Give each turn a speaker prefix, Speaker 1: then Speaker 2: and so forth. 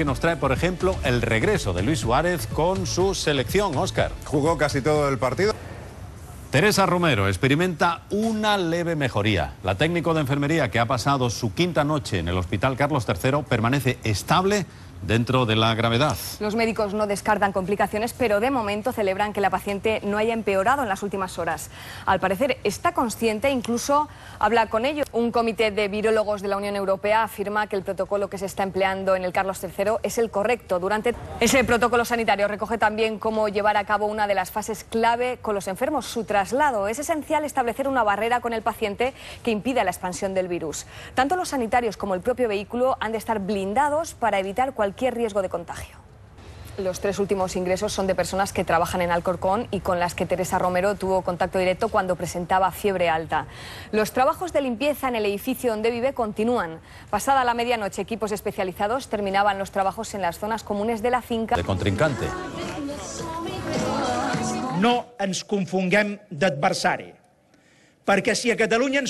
Speaker 1: que nos trae, por ejemplo, el regreso de Luis Suárez con su selección, Oscar. Jugó casi todo el partido. Teresa Romero experimenta una leve mejoría. La técnico de enfermería que ha pasado su quinta noche en el Hospital Carlos III permanece estable dentro de la gravedad.
Speaker 2: Los médicos no descartan complicaciones, pero de momento celebran que la paciente no haya empeorado en las últimas horas. Al parecer está consciente e incluso habla con ellos. Un comité de virólogos de la Unión Europea afirma que el protocolo que se está empleando en el Carlos III es el correcto. Durante ese protocolo sanitario recoge también cómo llevar a cabo una de las fases clave con los enfermos, su traslado. Es esencial establecer una barrera con el paciente que impida la expansión del virus. Tanto los sanitarios como el propio vehículo han de estar blindados para evitar cualquier cualquier riesgo de contagio. Los tres últimos ingresos son de personas que trabajan en Alcorcón y con las que Teresa Romero tuvo contacto directo cuando presentaba fiebre alta. Los trabajos de limpieza en el edificio donde vive continúan. Pasada la medianoche, equipos especializados terminaban los trabajos en las zonas comunes de la finca. De contrincante.
Speaker 1: No ens perquè si a Catalunya